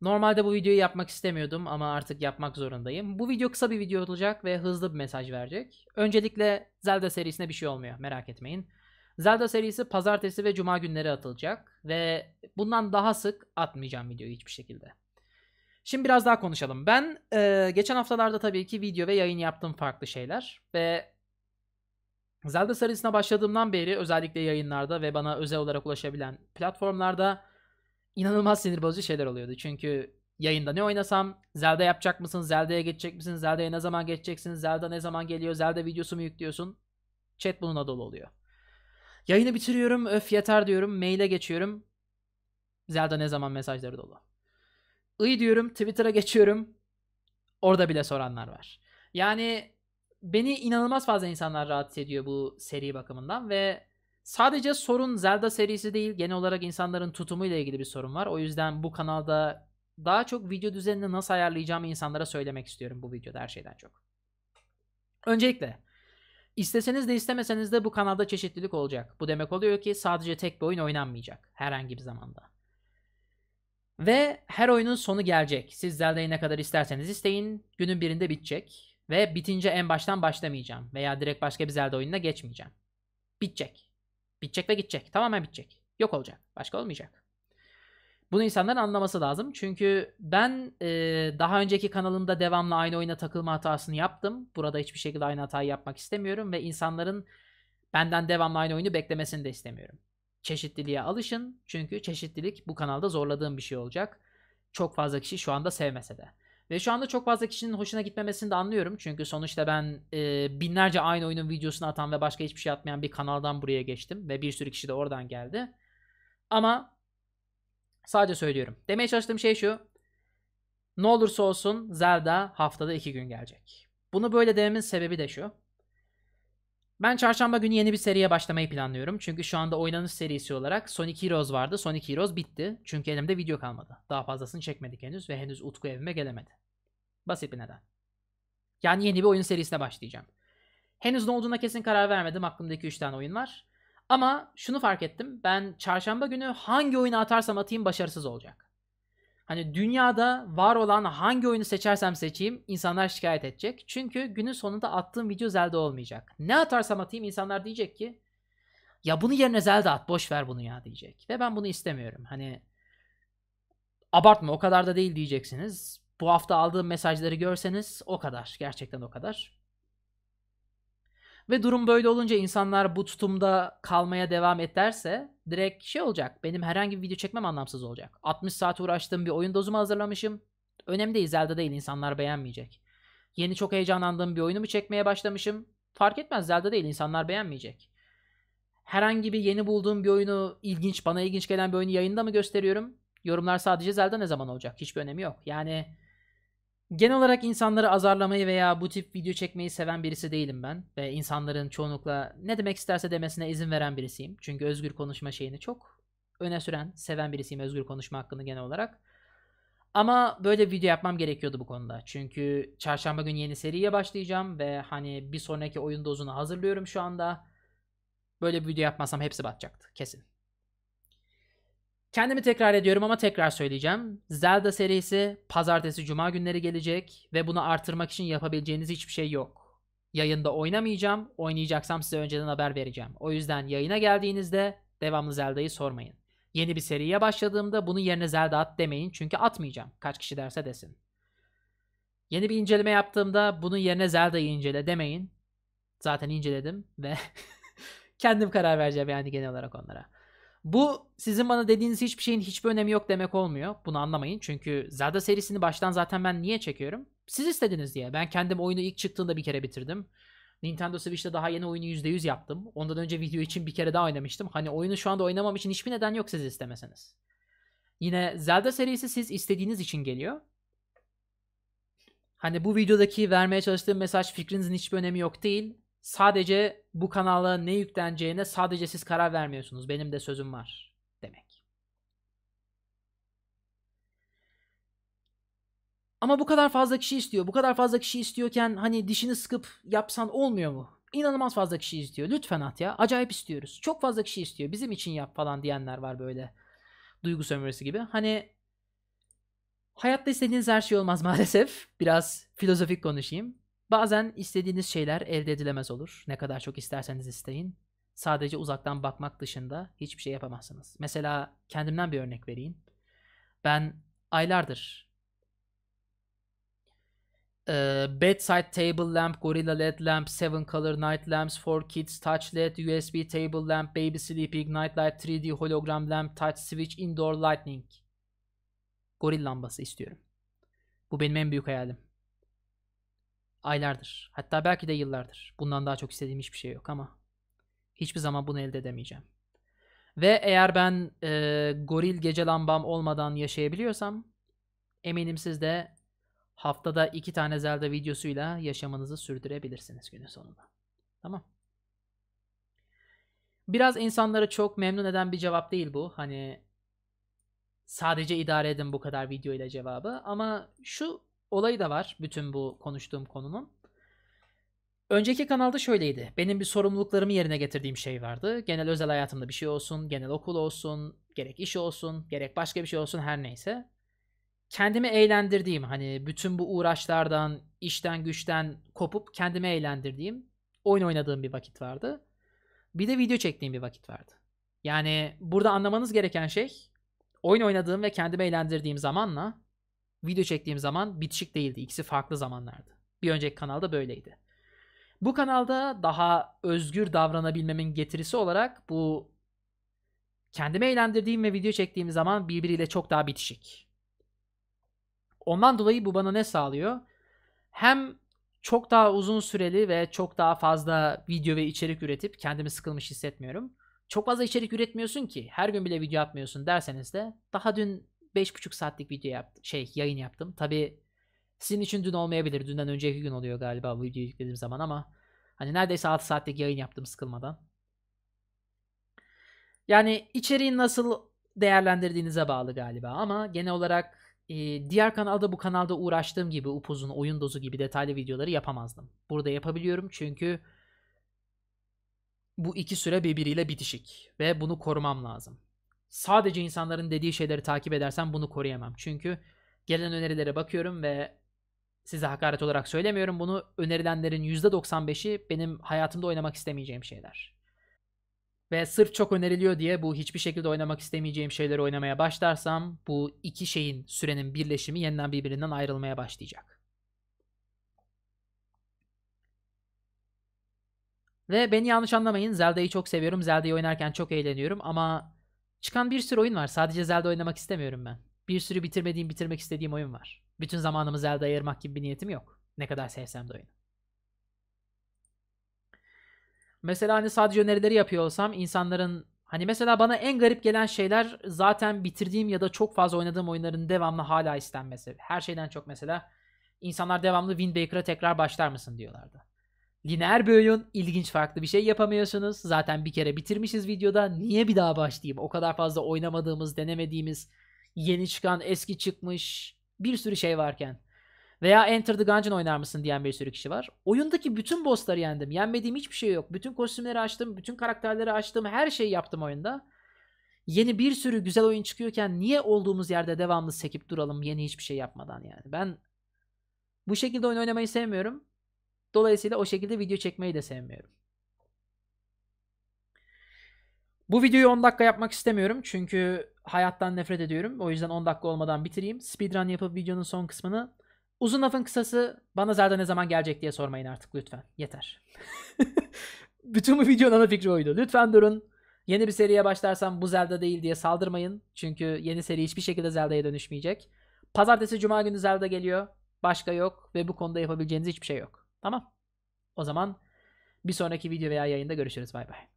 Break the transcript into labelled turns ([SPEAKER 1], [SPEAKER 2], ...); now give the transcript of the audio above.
[SPEAKER 1] Normalde bu videoyu yapmak istemiyordum ama artık yapmak zorundayım. Bu video kısa bir video olacak ve hızlı bir mesaj verecek. Öncelikle Zelda serisine bir şey olmuyor merak etmeyin. Zelda serisi pazartesi ve cuma günleri atılacak ve bundan daha sık atmayacağım videoyu hiçbir şekilde. Şimdi biraz daha konuşalım. Ben e, geçen haftalarda tabii ki video ve yayın yaptım farklı şeyler ve Zelda serisine başladığımdan beri özellikle yayınlarda ve bana özel olarak ulaşabilen platformlarda inanılmaz sinir bozucu şeyler oluyordu. Çünkü yayında ne oynasam Zelda yapacak mısın? Zelda'ya geçecek misin? Zelda'ya ne zaman geçeceksin? Zelda ne zaman geliyor? Zelda videosu mu yüklüyorsun? Chat bununla dolu oluyor. Yayını bitiriyorum. Öf yeter diyorum. Maile geçiyorum. Zelda ne zaman mesajları dolu. İyi diyorum. Twitter'a geçiyorum. Orada bile soranlar var. Yani beni inanılmaz fazla insanlar rahatsız ediyor bu seri bakımından ve Sadece sorun Zelda serisi değil genel olarak insanların tutumuyla ilgili bir sorun var. O yüzden bu kanalda daha çok video düzenini nasıl ayarlayacağımı insanlara söylemek istiyorum bu videoda her şeyden çok. Öncelikle isteseniz de istemeseniz de bu kanalda çeşitlilik olacak. Bu demek oluyor ki sadece tek bir oyun oynanmayacak herhangi bir zamanda. Ve her oyunun sonu gelecek. Siz Zelda'yı ne kadar isterseniz isteyin. Günün birinde bitecek. Ve bitince en baştan başlamayacağım. Veya direkt başka bir Zelda oyununa geçmeyeceğim. Bitecek. Bitecek ve gidecek. Tamamen bitecek. Yok olacak. Başka olmayacak. Bunu insanların anlaması lazım. Çünkü ben e, daha önceki kanalımda devamlı aynı oyuna takılma hatasını yaptım. Burada hiçbir şekilde aynı hatayı yapmak istemiyorum ve insanların benden devamlı aynı oyunu beklemesini de istemiyorum. Çeşitliliğe alışın çünkü çeşitlilik bu kanalda zorladığım bir şey olacak. Çok fazla kişi şu anda sevmese de. Ve şu anda çok fazla kişinin hoşuna gitmemesini de anlıyorum. Çünkü sonuçta ben e, binlerce aynı oyunun videosunu atan ve başka hiçbir şey atmayan bir kanaldan buraya geçtim. Ve bir sürü kişi de oradan geldi. Ama sadece söylüyorum. Demeye çalıştığım şey şu. Ne olursa olsun Zelda haftada iki gün gelecek. Bunu böyle dememin sebebi de şu. Ben çarşamba günü yeni bir seriye başlamayı planlıyorum. Çünkü şu anda oynanış serisi olarak Sonic Heroes vardı. Sonic Heroes bitti. Çünkü elimde video kalmadı. Daha fazlasını çekmedik henüz ve henüz Utku evime gelemedi. Basit bir neden. Yani yeni bir oyun serisine başlayacağım. Henüz ne olduğuna kesin karar vermedim. aklımdaki 2-3 tane oyun var. Ama şunu fark ettim. Ben çarşamba günü hangi oyunu atarsam atayım başarısız olacak. Hani dünyada var olan hangi oyunu seçersem seçeyim insanlar şikayet edecek. Çünkü günün sonunda attığım video Zelda olmayacak. Ne atarsam atayım insanlar diyecek ki ya bunu yerine Zelda at boş ver bunu ya diyecek. Ve ben bunu istemiyorum. Hani abartma o kadar da değil diyeceksiniz. Bu hafta aldığım mesajları görseniz o kadar. Gerçekten o kadar. Ve durum böyle olunca insanlar bu tutumda kalmaya devam ederse direkt şey olacak. Benim herhangi bir video çekmem anlamsız olacak. 60 saat uğraştığım bir oyun dozumu hazırlamışım. Önemli değil Zelda değil insanlar beğenmeyecek. Yeni çok heyecanlandığım bir oyunu mu çekmeye başlamışım? Fark etmez Zelda değil insanlar beğenmeyecek. Herhangi bir yeni bulduğum bir oyunu ilginç bana ilginç gelen bir oyunu yayında mı gösteriyorum? Yorumlar sadece Zelda ne zaman olacak? Hiçbir önemi yok. Yani Genel olarak insanları azarlamayı veya bu tip video çekmeyi seven birisi değilim ben. Ve insanların çoğunlukla ne demek isterse demesine izin veren birisiyim. Çünkü özgür konuşma şeyini çok öne süren, seven birisiyim özgür konuşma hakkını genel olarak. Ama böyle video yapmam gerekiyordu bu konuda. Çünkü çarşamba gün yeni seriye başlayacağım ve hani bir sonraki oyun dozunu hazırlıyorum şu anda. Böyle bir video yapmasam hepsi batacaktı kesin. Kendimi tekrar ediyorum ama tekrar söyleyeceğim. Zelda serisi pazartesi cuma günleri gelecek ve bunu artırmak için yapabileceğiniz hiçbir şey yok. Yayında oynamayacağım. Oynayacaksam size önceden haber vereceğim. O yüzden yayına geldiğinizde devamlı Zelda'yı sormayın. Yeni bir seriye başladığımda bunun yerine Zelda at demeyin çünkü atmayacağım. Kaç kişi derse desin. Yeni bir inceleme yaptığımda bunun yerine Zelda'yı incele demeyin. Zaten inceledim ve kendim karar vereceğim yani genel olarak onlara. Bu sizin bana dediğiniz hiçbir şeyin hiçbir önemi yok demek olmuyor. Bunu anlamayın. Çünkü Zelda serisini baştan zaten ben niye çekiyorum? Siz istediniz diye. Ben kendim oyunu ilk çıktığında bir kere bitirdim. Nintendo Switch'te daha yeni oyunu %100 yaptım. Ondan önce video için bir kere daha oynamıştım. Hani oyunu şu anda oynamam için hiçbir neden yok siz istemeseniz. Yine Zelda serisi siz istediğiniz için geliyor. Hani bu videodaki vermeye çalıştığım mesaj fikrinizin hiçbir önemi yok değil sadece bu kanala ne yükleneceğine sadece siz karar vermiyorsunuz. Benim de sözüm var demek. Ama bu kadar fazla kişi istiyor. Bu kadar fazla kişi istiyorken hani dişini sıkıp yapsan olmuyor mu? İnanılmaz fazla kişi istiyor. Lütfen at ya. Acayip istiyoruz. Çok fazla kişi istiyor. Bizim için yap falan diyenler var böyle. Duygu sömürüsü gibi. Hani hayatta istediğiniz her şey olmaz maalesef. Biraz filozofik konuşayım. Bazen istediğiniz şeyler elde edilemez olur. Ne kadar çok isterseniz isteyin. Sadece uzaktan bakmak dışında hiçbir şey yapamazsınız. Mesela kendimden bir örnek vereyim. Ben aylardır e, bedside table lamp, gorilla led lamp, seven color night lamps for kids, touch led, USB table lamp, baby sleeping, night light, 3D hologram lamp, touch switch, indoor lightning. Goril lambası istiyorum. Bu benim en büyük hayalim aylardır hatta belki de yıllardır bundan daha çok istediğim hiçbir şey yok ama hiçbir zaman bunu elde edemeyeceğim. Ve eğer ben e, goril gece lambam olmadan yaşayabiliyorsam eminim siz de haftada iki tane Zelda videosuyla yaşamınızı sürdürebilirsiniz günün sonunda. Tamam. Biraz insanları çok memnun eden bir cevap değil bu. Hani sadece idare edin bu kadar video ile cevabı. Ama şu olayı da var bütün bu konuştuğum konunun. Önceki kanalda şöyleydi. Benim bir sorumluluklarımı yerine getirdiğim şey vardı. Genel özel hayatımda bir şey olsun, genel okul olsun, gerek iş olsun, gerek başka bir şey olsun her neyse. Kendimi eğlendirdiğim hani bütün bu uğraşlardan, işten güçten kopup kendimi eğlendirdiğim, oyun oynadığım bir vakit vardı. Bir de video çektiğim bir vakit vardı. Yani burada anlamanız gereken şey oyun oynadığım ve kendimi eğlendirdiğim zamanla video çektiğim zaman bitişik değildi. İkisi farklı zamanlardı. Bir önceki kanalda böyleydi. Bu kanalda daha özgür davranabilmemin getirisi olarak bu kendimi eğlendirdiğim ve video çektiğim zaman birbiriyle çok daha bitişik. Ondan dolayı bu bana ne sağlıyor? Hem çok daha uzun süreli ve çok daha fazla video ve içerik üretip kendimi sıkılmış hissetmiyorum. Çok fazla içerik üretmiyorsun ki her gün bile video atmıyorsun derseniz de daha dün 5,5 saatlik video yaptım. Şey yayın yaptım. Tabi sizin için dün olmayabilir. Dünden önceki gün oluyor galiba bu videoyu yüklediğim zaman ama hani neredeyse 6 saatlik yayın yaptım sıkılmadan. Yani içeriği nasıl değerlendirdiğinize bağlı galiba ama genel olarak e, diğer kanalda bu kanalda uğraştığım gibi upuzun oyun dozu gibi detaylı videoları yapamazdım. Burada yapabiliyorum çünkü bu iki süre birbiriyle bitişik ve bunu korumam lazım sadece insanların dediği şeyleri takip edersem bunu koruyamam. Çünkü gelen önerilere bakıyorum ve size hakaret olarak söylemiyorum. Bunu önerilenlerin %95'i benim hayatımda oynamak istemeyeceğim şeyler. Ve sırf çok öneriliyor diye bu hiçbir şekilde oynamak istemeyeceğim şeyleri oynamaya başlarsam bu iki şeyin sürenin birleşimi yeniden birbirinden ayrılmaya başlayacak. Ve beni yanlış anlamayın. Zelda'yı çok seviyorum. Zelda'yı oynarken çok eğleniyorum ama Çıkan bir sürü oyun var. Sadece Zelda oynamak istemiyorum ben. Bir sürü bitirmediğim, bitirmek istediğim oyun var. Bütün zamanımı Zelda ayırmak gibi bir niyetim yok. Ne kadar sevsem de oyunu. Mesela hani sadece önerileri yapıyor olsam insanların hani mesela bana en garip gelen şeyler zaten bitirdiğim ya da çok fazla oynadığım oyunların devamlı hala istenmesi. Her şeyden çok mesela insanlar devamlı Wind Waker'a tekrar başlar mısın diyorlardı. Lineer bir oyun, ilginç farklı bir şey yapamıyorsunuz. Zaten bir kere bitirmişiz videoda. Niye bir daha başlayayım? O kadar fazla oynamadığımız, denemediğimiz, yeni çıkan, eski çıkmış bir sürü şey varken. Veya Enter the Gungeon oynar mısın diyen bir sürü kişi var. Oyundaki bütün bossları yendim. Yenmediğim hiçbir şey yok. Bütün kostümleri açtım, bütün karakterleri açtım, her şeyi yaptım oyunda. Yeni bir sürü güzel oyun çıkıyorken niye olduğumuz yerde devamlı sekip duralım yeni hiçbir şey yapmadan yani. Ben bu şekilde oyun oynamayı sevmiyorum. Dolayısıyla o şekilde video çekmeyi de sevmiyorum. Bu videoyu 10 dakika yapmak istemiyorum çünkü hayattan nefret ediyorum. O yüzden 10 dakika olmadan bitireyim. Speedrun yapıp videonun son kısmını uzun lafın kısası bana Zelda ne zaman gelecek diye sormayın artık lütfen. Yeter. Bütün bu videonun ana fikri oydu. Lütfen durun. Yeni bir seriye başlarsam bu Zelda değil diye saldırmayın. Çünkü yeni seri hiçbir şekilde Zelda'ya dönüşmeyecek. Pazartesi cuma günü Zelda geliyor. Başka yok ve bu konuda yapabileceğiniz hiçbir şey yok. Tamam. O zaman bir sonraki video veya yayında görüşürüz. Bay bay.